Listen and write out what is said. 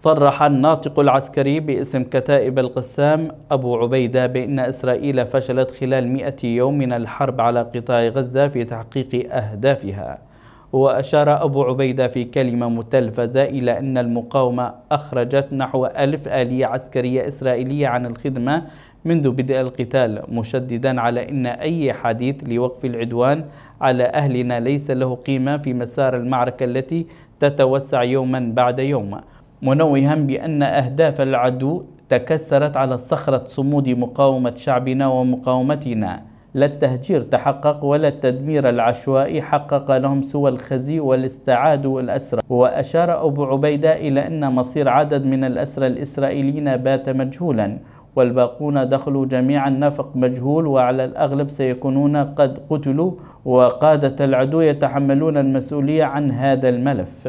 صرح الناطق العسكري باسم كتائب القسام أبو عبيدة بأن إسرائيل فشلت خلال مئة يوم من الحرب على قطاع غزة في تحقيق أهدافها وأشار أبو عبيدة في كلمة متلفزة إلى أن المقاومة أخرجت نحو ألف آلية عسكرية إسرائيلية عن الخدمة منذ بدء القتال مشددا على أن أي حديث لوقف العدوان على أهلنا ليس له قيمة في مسار المعركة التي تتوسع يوما بعد يوم منوها بأن أهداف العدو تكسرت على صخرة صمود مقاومة شعبنا ومقاومتنا لا التهجير تحقق ولا التدمير العشوائي حقق لهم سوى الخزي والاستعاد والأسرى وأشار أبو عبيدة إلى أن مصير عدد من الأسرى الإسرائيليين بات مجهولا والباقون دخلوا جميعا نفق مجهول وعلى الأغلب سيكونون قد قتلوا وقادة العدو يتحملون المسؤولية عن هذا الملف